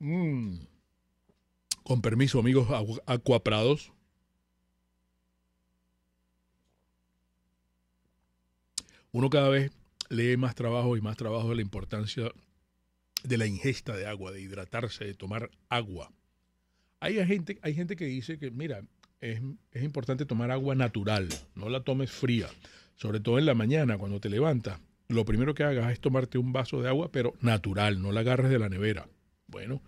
Mm. Con permiso, amigos acuaprados. Uno cada vez lee más trabajo y más trabajo de la importancia de la ingesta de agua, de hidratarse, de tomar agua. Hay gente, hay gente que dice que, mira, es, es importante tomar agua natural, no la tomes fría, sobre todo en la mañana cuando te levantas. Lo primero que hagas es tomarte un vaso de agua, pero natural, no la agarres de la nevera. Bueno.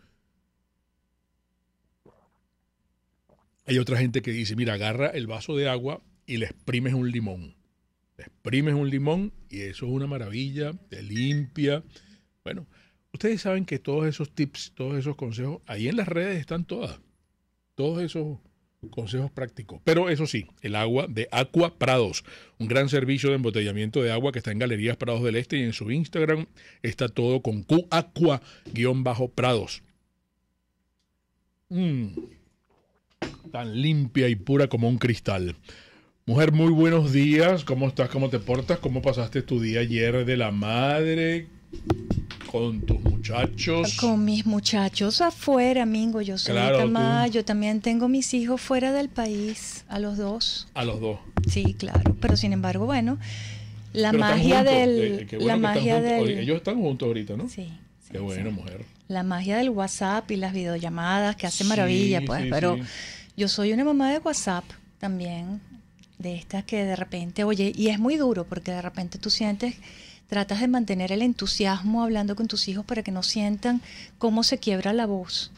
Hay otra gente que dice, mira, agarra el vaso de agua y le exprimes un limón. Le exprimes un limón y eso es una maravilla, te limpia. Bueno, ustedes saben que todos esos tips, todos esos consejos, ahí en las redes están todas. Todos esos consejos prácticos. Pero eso sí, el agua de Aqua Prados, un gran servicio de embotellamiento de agua que está en Galerías Prados del Este y en su Instagram está todo con Q Aqua-Prados. Mm, tan limpia y pura como un cristal. Mujer, muy buenos días. ¿Cómo estás? ¿Cómo te portas? ¿Cómo pasaste tu día ayer de la madre? con tus muchachos. Con mis muchachos afuera, Mingo. Yo soy mamá, yo también tengo mis hijos fuera del país, a los dos. A los dos. Sí, claro. Pero sin embargo, bueno, la magia del. Eh, la magia ellos están juntos ahorita, ¿no? Sí. qué bueno, mujer. La magia del WhatsApp y las videollamadas que hace maravilla, pues. Pero yo soy una mamá de WhatsApp también, de estas que de repente, oye, y es muy duro porque de repente tú sientes tratas de mantener el entusiasmo hablando con tus hijos para que no sientan cómo se quiebra la voz.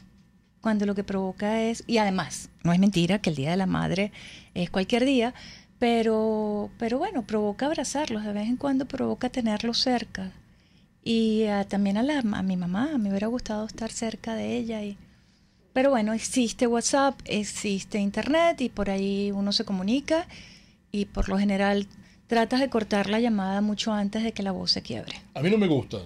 Cuando lo que provoca es, y además, no es mentira que el Día de la Madre es cualquier día, pero, pero bueno, provoca abrazarlos, de vez en cuando provoca tenerlos cerca. Y ah, también a, a mi mamá, me hubiera gustado estar cerca de ella. Y, pero bueno, existe WhatsApp, existe Internet y por ahí uno se comunica y por lo general tratas de cortar la llamada mucho antes de que la voz se quiebre. A mí no me gusta.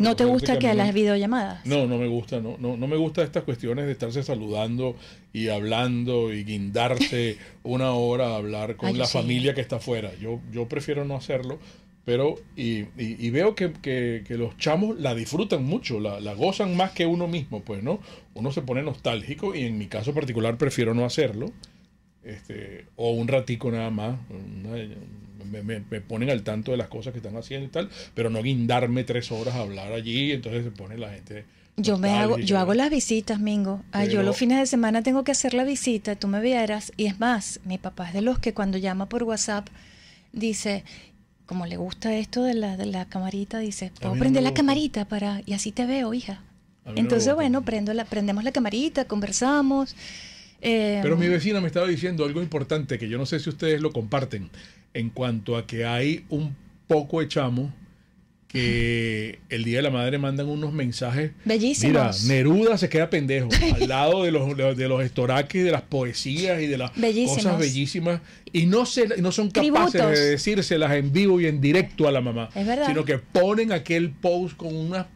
¿No te gusta que, hagas las videollamadas? No, no me gusta. No, no, no me gusta estas cuestiones de estarse saludando y hablando y guindarse una hora a hablar con la familia que está afuera. Yo, yo prefiero no hacerlo. Pero, y, veo que, los chamos la disfrutan mucho, la, gozan más que uno mismo, pues, ¿no? Uno se pone nostálgico y en mi caso particular prefiero no hacerlo este, o un ratico nada más, me, ponen al tanto de las cosas que están haciendo y tal, pero no guindarme tres horas a hablar allí, entonces se pone la gente... Yo me hago, yo hago las visitas, Mingo. Ah, yo los fines de semana tengo que hacer la visita, tú me vieras. Y es más, mi papá es de los que cuando llama por WhatsApp dice, como le gusta esto de la, de la camarita, dice, puedo prender la camarita para, y así te veo, hija. Entonces, bueno, prendo la, prendemos la camarita, conversamos. Em, Pero mi vecina me estaba diciendo algo importante que yo no sé si ustedes lo comparten en cuanto a que hay un poco de chamo que el Día de la Madre mandan unos mensajes. Bellísimos. Mira, Neruda se queda pendejo al lado de los, de los estoraques, de las poesías y de las cosas bellísimas. Y no, se, no son capaces de decírselas en vivo y en directo a la mamá. Sino que ponen aquel post con unas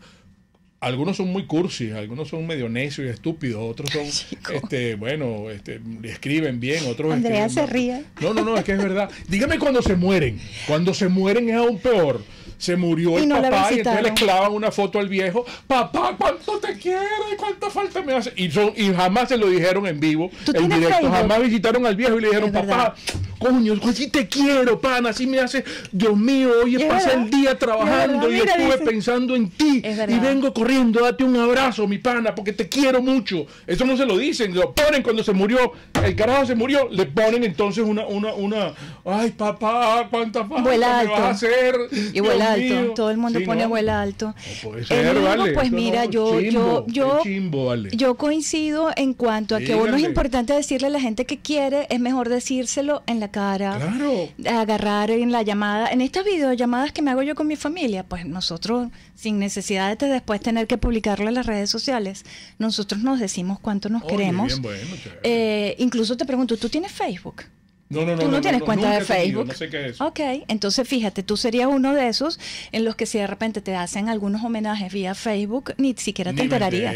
algunos son muy cursis, algunos son medio necios y estúpidos, otros son, este, bueno, este, escriben bien, otros Andrea se ríe. No, no, no, es que es verdad. Dígame cuando se mueren. Cuando se mueren es aún peor. Se murió el papá y entonces le clavan una foto al viejo. Papá, ¿cuánto te quiero? y ¿Cuánta falta me hace? Y, jamás se lo dijeron en vivo, en directo. Jamás visitaron al viejo y le dijeron, papá, coño, así te quiero, pana, así me hace, Dios mío, hoy pasé el día trabajando y estuve pensando en ti y vengo corriendo, date un abrazo, mi pana, porque te quiero mucho. Eso no se lo dicen, lo ponen cuando se murió, el carajo se murió, le ponen entonces una, una, una, ay papá, cuánta falta me vas a hacer. Y alto, todo el mundo pone vuela alto. Pues mira, yo, yo, yo coincido en cuanto a que uno es importante decirle a la gente que quiere, es mejor decírselo en la cara, agarrar en la llamada, en estas videollamadas que me hago yo con mi familia, pues nosotros sin necesidad de después tener que publicarlo en las redes sociales, nosotros nos decimos cuánto nos queremos. Eh, incluso te pregunto, ¿tú tienes Facebook? No, no, no. Tú no, tienes cuenta de Facebook. Ok, entonces fíjate, tú serías uno de esos en los que si de repente te hacen algunos homenajes vía Facebook, ni siquiera te enterarías.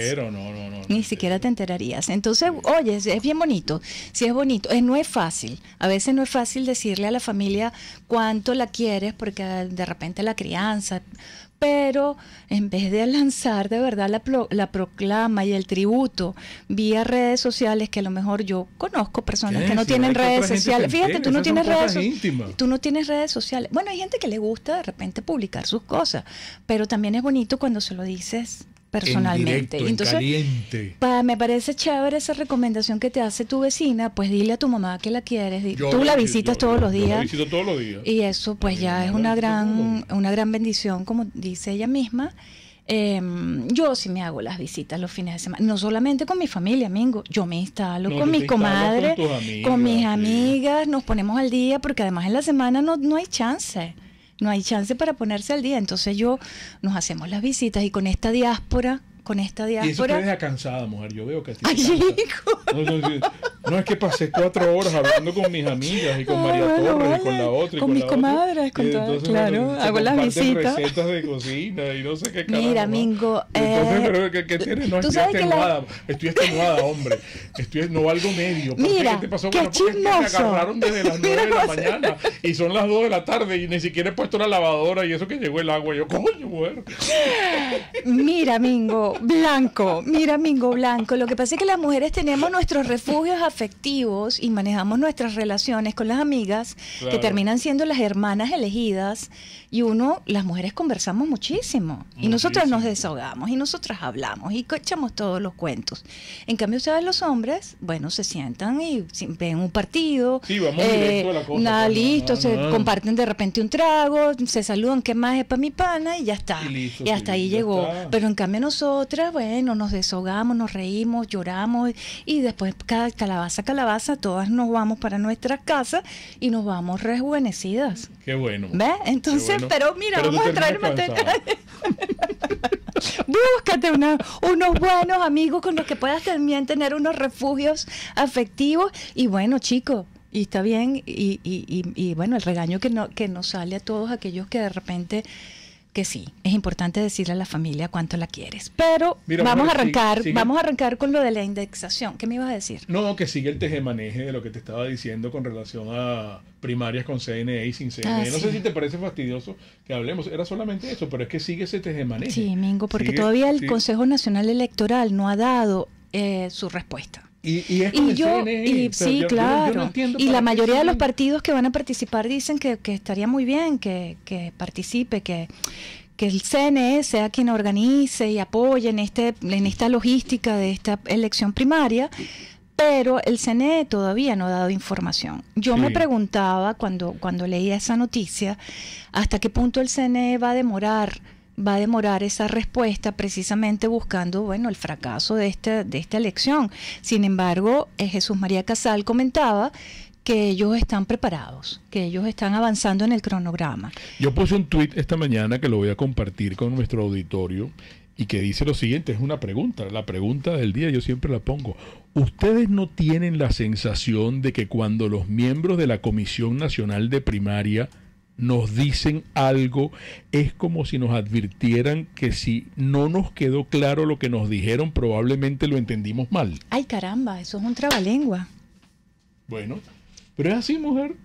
Ni siquiera te enterarías. Entonces, oye, es bien bonito. Sí es bonito. no es fácil. A veces no es fácil decirle a la familia cuánto la quieres porque de repente la crianza pero en vez de lanzar de verdad la, proclama y el tributo vía redes sociales, que a lo mejor yo conozco personas que no tienen redes sociales, fíjate, tú no tienes redes sociales. tú no tienes redes sociales. Bueno, hay gente que le gusta de repente publicar sus cosas, pero también es bonito cuando se lo dices personalmente. Entonces, me parece chévere esa recomendación que te hace tu vecina, pues dile a tu mamá que la quieres, tú la, visitas todos los días. Y eso pues ya es una gran una gran bendición como dice ella misma. Em, yo sí me hago las visitas los fines de semana, no solamente con mi familia, Mingo, yo me instalo con mi comadre con, mis amigas, nos ponemos al día porque además en la semana no, no hay chance no hay chance para ponerse al día. Entonces yo nos hacemos las visitas y con esta diáspora con esta diáspora. Y eso que deja cansada, mujer. Yo veo que a ti no, no, no, es que pasé cuatro horas hablando con mis amigas y con ah, María Torres y con la otra. Y con, con mis comadres, con todas, Claro, hago las visitas. recetas de cocina y no sé qué carajo. Mira, Mingo. Entonces, eh, pero ¿qué, tienes? No, estoy estenuada. La... Estoy estenuada, hombre. Estoy, no valgo medio. Mira, ¿qué te pasó? Qué bueno, chismoso. Me agarraron desde las nueve de la mañana y son las dos de la tarde y ni siquiera he puesto la lavadora y eso que llegó el agua. Yo, coño, mujer. Mira, Mingo, blanco. Mira, Mingo blanco. Lo que pasa es que las mujeres tenemos nuestros refugios afectivos y manejamos nuestras relaciones con las amigas que terminan siendo las hermanas elegidas, y uno, las mujeres conversamos muchísimo, y nosotras nos desahogamos y nosotras hablamos y echamos todos los cuentos. En cambio, ustedes Los hombres, bueno, se sientan y ven un partido, sí, vamos eh, a la cosa, nada pues, listo, se comparten de repente un trago, se saludan, ¿qué más es para mi pana? Y ya está. Y, hasta ahí llegó. Pero en cambio nosotras, bueno, nos desahogamos, nos reímos, lloramos y después cada calabaza, calabaza, todas nos vamos para nuestra casa y nos vamos rejuvenecidas. Qué bueno. ¿Ves? Entonces, pero mira, vamos a traer material. Búscate unos buenos amigos con los que puedas también tener unos refugios afectivos. Y bueno, chicos, y está bien. Y, bueno, el regaño que, no, que nos sale a todos aquellos que de repente que sí, es importante decirle a la familia cuánto la quieres. Pero vamos a arrancar, vamos a arrancar con lo de la indexación. ¿Qué me ibas a decir? No, que sigue el tejemaneje de lo que te estaba diciendo con relación a primarias con CNE y sin CNE. Ah, no sé si te parece fastidioso que hablemos, era solamente eso, pero es que sigue ese tejemaneje. Sí, Mingo, porque todavía el Consejo Nacional Electoral no ha dado eh, su respuesta. Y, es yo, sí, claro. y la mayoría de los partidos que van a participar dicen que, estaría muy bien que, participe, que, que el CNE sea quien organice y apoye en, este, en esta logística de esta elección primaria, pero el CNE todavía no ha dado información. Yo me preguntaba cuando, cuando leía esa noticia hasta qué punto el CNE va a demorar va a demorar esa respuesta precisamente buscando, bueno, el fracaso de esta, de esta elección. Sin embargo, eh, Jesús María Casal comentaba que ellos están preparados, que ellos están avanzando en el cronograma. Yo puse un tuit esta mañana que lo voy a compartir con nuestro auditorio y que dice lo siguiente, es una pregunta, la pregunta del día yo siempre la pongo. ¿Ustedes no tienen la sensación de que cuando los miembros de la Comisión Nacional de Primaria nos dicen algo, es como si nos advirtieran que si no nos quedó claro lo que nos dijeron, probablemente lo entendimos mal. Ay, caramba, eso es un trabalengua. Bueno, pero es así, mujer.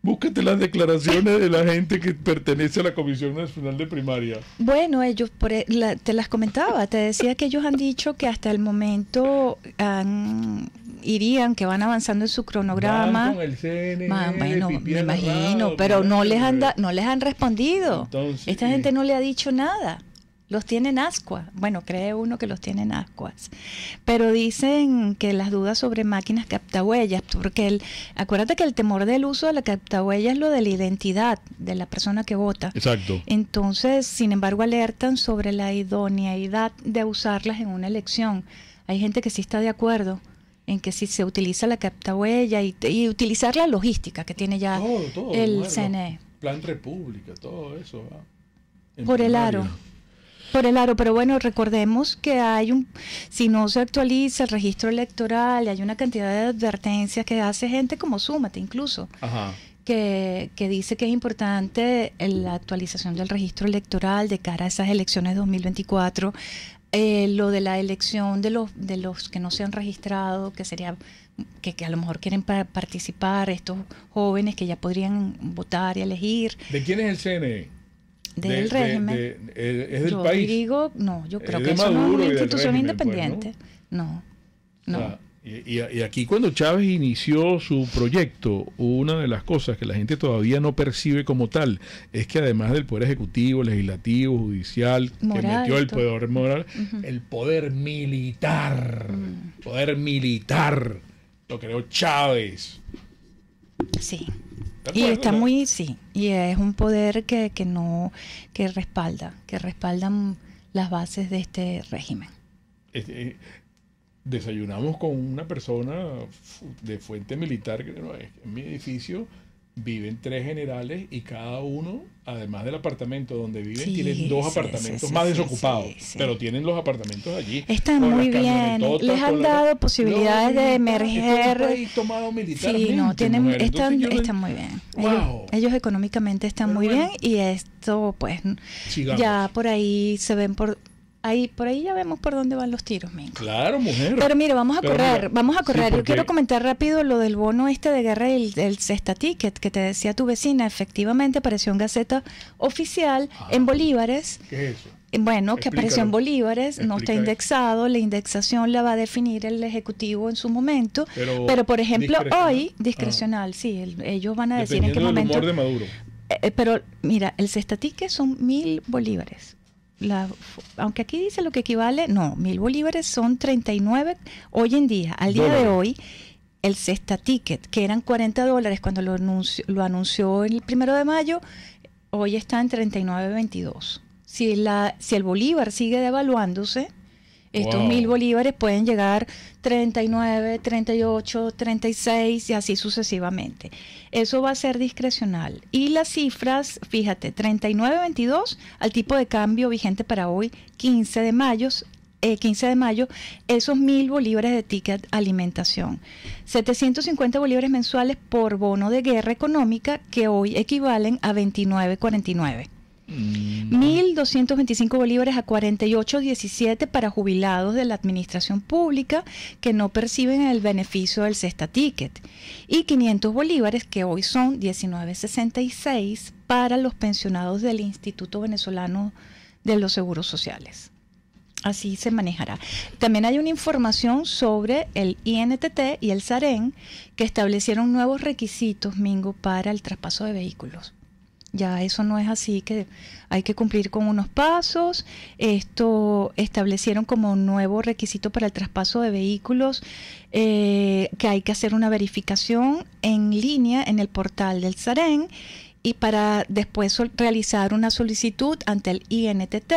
Búscate las declaraciones de la gente que pertenece a la Comisión Nacional de Primaria. Bueno, ellos e, te las comentaba, te decía que ellos han dicho que hasta el momento irían, que van avanzando en su cronograma. me imagino, pero no les han no les han respondido. Esta gente no le ha dicho nada los tienen ascuas. Bueno, cree uno que los tienen ascuas. Pero dicen que las dudas sobre máquinas captahuellas, porque el, acuérdate que el temor del uso de la captahuella es lo de la identidad de la persona que vota. Exacto. Entonces, sin embargo, alertan sobre la idoneidad de usarlas en una elección. Hay gente que sí está de acuerdo en que si se utiliza la captahuella y, y utilizar la logística que tiene ya el CNE. Plan República, todo eso. Por el aro. Por el aro, pero bueno, recordemos que hay un, si no se actualiza el registro electoral, hay una cantidad de advertencias que hace gente como Súmate incluso. Que, que, dice que es importante la actualización del registro electoral de cara a esas elecciones 2024, eh, lo de la elección de los, de los que no se han registrado, que sería que, que, a lo mejor quieren participar, estos jóvenes que ya podrían votar y elegir. ¿De quién es el CNE? del régimen. Eh, es del yo Digo, no, yo creo que no es una institución pues, independiente. no, no. y, aquí cuando Chávez inició su proyecto, una de las cosas que la gente todavía no percibe como tal es que además del poder ejecutivo, legislativo, judicial, que metió el poder moral, el poder militar, mm. poder militar, lo creó Chávez. Sí y está muy, sí, y es un poder que, que no, respalda, que respaldan las bases de este régimen. Eh, desayunamos con una persona de fuente militar en mi edificio viven tres generales y cada uno, además del apartamento donde viven, tiene tienen dos apartamentos más desocupados, pero tienen los apartamentos allí. Están muy bien, les han dado posibilidades de emerger. sí, no, tienen, están, están muy bien. Ellos, económicamente están muy bien y esto, pues, ya por ahí se ven por Ahí, por ahí ya vemos por dónde van los tiros, mira. Claro, mujer. Pero mire, vamos a correr, vamos a correr. Yo quiero comentar rápido lo del bono este de guerra, el, el cesta ticket que te decía tu vecina. Efectivamente, apareció en Gaceta Oficial ah. en Bolívares. ¿Qué es eso? Eh, bueno, que apareció en bolívares, no está indexado, la indexación la va a definir el Ejecutivo en su momento, pero, por ejemplo hoy, ah. discrecional, sí, ellos van a decir en qué momento... Eh, eh, pero mira, el ticket son mil bolívares, la, aunque aquí dice lo que equivale, no, mil bolívares son 39 hoy en día, al día de hoy, el sexta ticket, que eran 40 dólares cuando lo anunció, lo anunció el primero de mayo, hoy está en 39.22. Si, la, si el bolívar sigue devaluándose, estos mil bolívares pueden llegar 39, 38, 36 y así sucesivamente. Eso va a ser discrecional. Y las cifras, fíjate, 39.22 al tipo de cambio vigente para hoy, 15 de mayo, 15 eh, de mayo esos mil bolívares de ticket alimentación. 750 bolívares mensuales por bono de guerra económica que hoy equivalen a 29.49. 1.225 mm. bolívares a 48.17 para jubilados de la administración pública que no perciben el beneficio del cesta ticket. Y 500 bolívares, que hoy son 19.66, para los pensionados del Instituto Venezolano de los Seguros Sociales. Así se manejará. También hay una información sobre el INTT y el SAREN que establecieron nuevos requisitos, Mingo, para el traspaso de vehículos. Ya eso no es así, que hay que cumplir con unos pasos. Esto establecieron como nuevo requisito para el traspaso de vehículos eh, que hay que hacer una verificación en línea en el portal del SAREN y para después realizar una solicitud ante el INTT,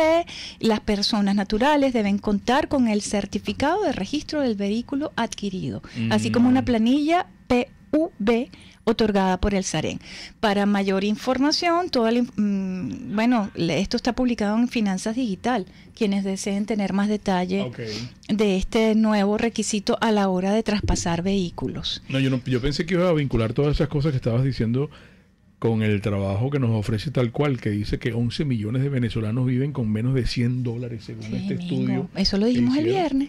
las personas naturales deben contar con el certificado de registro del vehículo adquirido, así como una mm. planilla P UB otorgada por el SAREN. Para mayor información, toda mm, bueno, esto está publicado en Finanzas Digital. Quienes deseen tener más detalle de este nuevo requisito a la hora de traspasar vehículos. No, yo, no, yo pensé que iba a vincular todas esas cosas que estabas diciendo con el trabajo que nos ofrece tal cual, que dice que 11 millones de venezolanos viven con menos de 100 dólares según este estudio. Eso lo dijimos el viernes.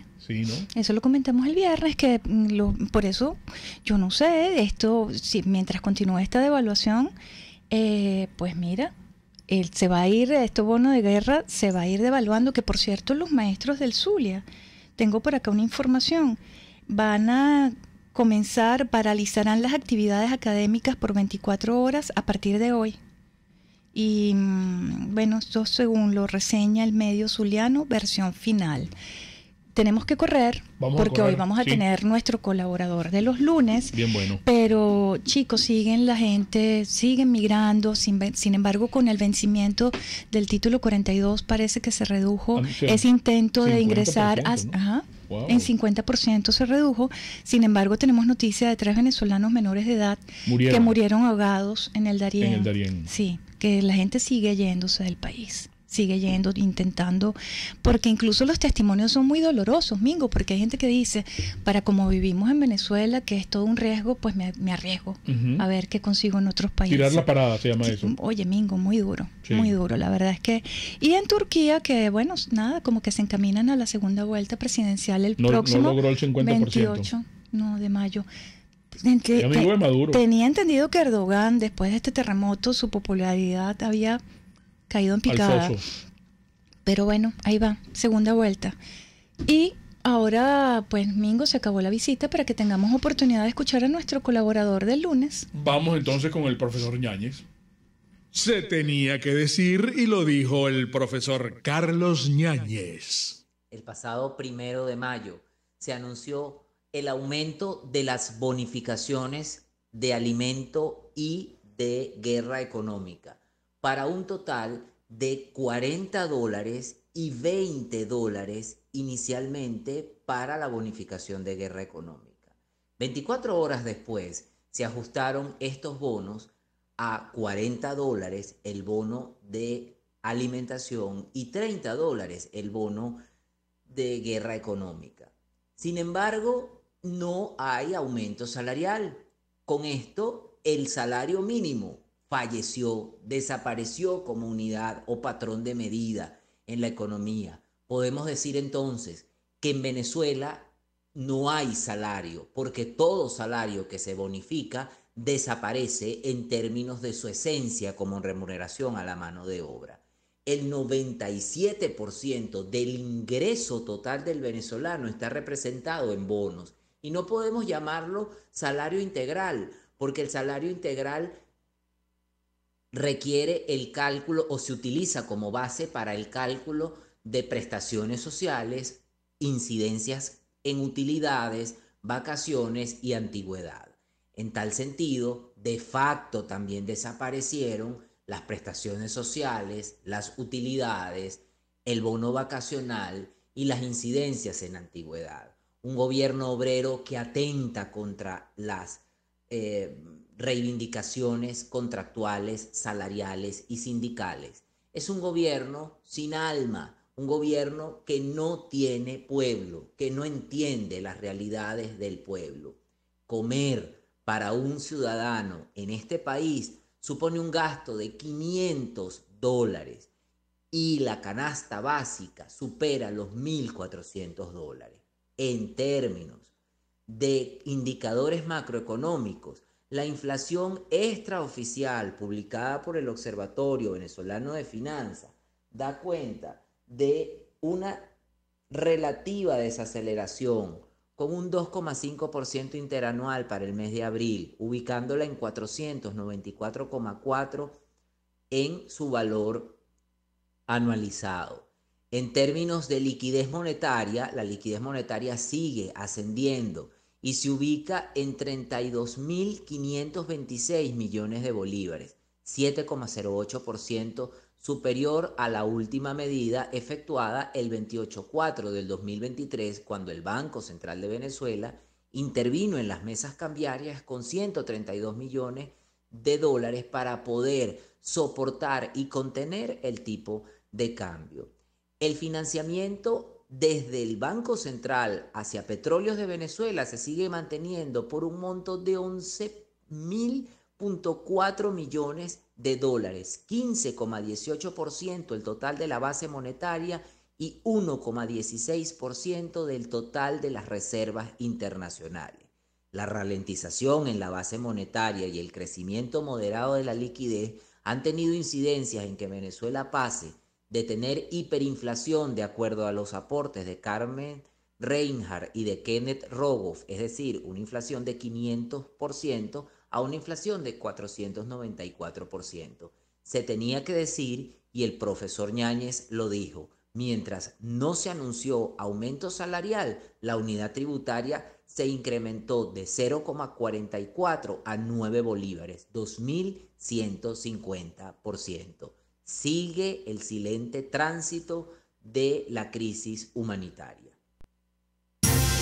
Eso lo comentamos el viernes, que mm, por eso yo no sé, esto, mientras continúa esta devaluación, eh, pues mira, él se va a ir, este bono de guerra se va a ir devaluando, que por cierto los maestros del Zulia, tengo por acá una información, van a comenzar, paralizarán las actividades académicas por 24 horas a partir de hoy. Y mm, bueno, esto según lo reseña el medio Zuliano, versión final. Tenemos que correr porque hoy vamos a tener nuestro colaborador de los lunes. Bien bueno. Pero chicos, siguen la gente, siguen migrando. Sin, sin embargo, con el vencimiento del título 42 parece que se redujo ah, ese intento de ingresar a en 50% se redujo. Sin embargo, tenemos noticia de tres venezolanos menores de edad que murieron ahogados en el En el Darién. Sí, que la gente sigue yéndose del país sigue yendo, intentando, porque incluso los testimonios son muy dolorosos, Mingo, porque hay gente que dice, para como vivimos en Venezuela, que es todo un riesgo, pues me, arriesgo a ver qué consigo en otros países. Tirar la parada se llama eso. Oye, Mingo, muy duro, muy duro, la verdad es que... Y en Turquía, que bueno, nada, como que se encaminan a la segunda vuelta presidencial el próximo no logró el 50%. 28 no, de mayo. Tenía entendido que Erdogan, después de este terremoto, su popularidad había caído en picada. Pero bueno, ahí va, segunda vuelta. Y ahora, pues, Mingo, se acabó la visita para que tengamos oportunidad de escuchar a nuestro colaborador del lunes. Vamos entonces con el profesor Ñáñez. Se tenía que decir y lo dijo el profesor Carlos Ñáñez. El pasado primero de mayo se anunció el aumento de las bonificaciones de alimento y de guerra económica para un total de 40 dólares y 20 dólares inicialmente para la bonificación de guerra económica. 24 horas después se ajustaron estos bonos a 40 dólares el bono de alimentación y 30 dólares el bono de guerra económica. Sin embargo, no hay aumento salarial. Con esto, el salario mínimo falleció, desapareció como unidad o patrón de medida en la economía. Podemos decir entonces que en Venezuela no hay salario, porque todo salario que se bonifica desaparece en términos de su esencia como remuneración a la mano de obra. El 97% del ingreso total del venezolano está representado en bonos y no podemos llamarlo salario integral, porque el salario integral requiere el cálculo o se utiliza como base para el cálculo de prestaciones sociales, incidencias en utilidades, vacaciones y antigüedad. En tal sentido, de facto también desaparecieron las prestaciones sociales, las utilidades, el bono vacacional y las incidencias en antigüedad. Un gobierno obrero que atenta contra las eh, reivindicaciones contractuales, salariales y sindicales. Es un gobierno sin alma, un gobierno que no tiene pueblo, que no entiende las realidades del pueblo. Comer para un ciudadano en este país supone un gasto de 500 dólares y la canasta básica supera los 1.400 dólares. En términos de indicadores macroeconómicos, la inflación extraoficial publicada por el Observatorio Venezolano de Finanzas da cuenta de una relativa desaceleración con un 2,5% interanual para el mes de abril, ubicándola en 494,4 en su valor anualizado. En términos de liquidez monetaria, la liquidez monetaria sigue ascendiendo y se ubica en 32.526 millones de bolívares, 7,08% superior a la última medida efectuada el 28 4 del 2023 cuando el Banco Central de Venezuela intervino en las mesas cambiarias con 132 millones de dólares para poder soportar y contener el tipo de cambio. El financiamiento desde el Banco Central hacia Petróleos de Venezuela se sigue manteniendo por un monto de 11.4 millones de dólares, 15,18% el total de la base monetaria y 1,16% del total de las reservas internacionales. La ralentización en la base monetaria y el crecimiento moderado de la liquidez han tenido incidencias en que Venezuela pase de tener hiperinflación de acuerdo a los aportes de Carmen Reinhardt y de Kenneth Rogoff, es decir, una inflación de 500% a una inflación de 494%. Se tenía que decir, y el profesor Ñáñez lo dijo, mientras no se anunció aumento salarial, la unidad tributaria se incrementó de 0,44 a 9 bolívares, 2.150%. Sigue el silente tránsito de la crisis humanitaria.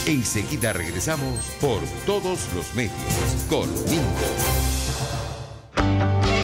Enseguida regresamos por todos los medios con Mingo.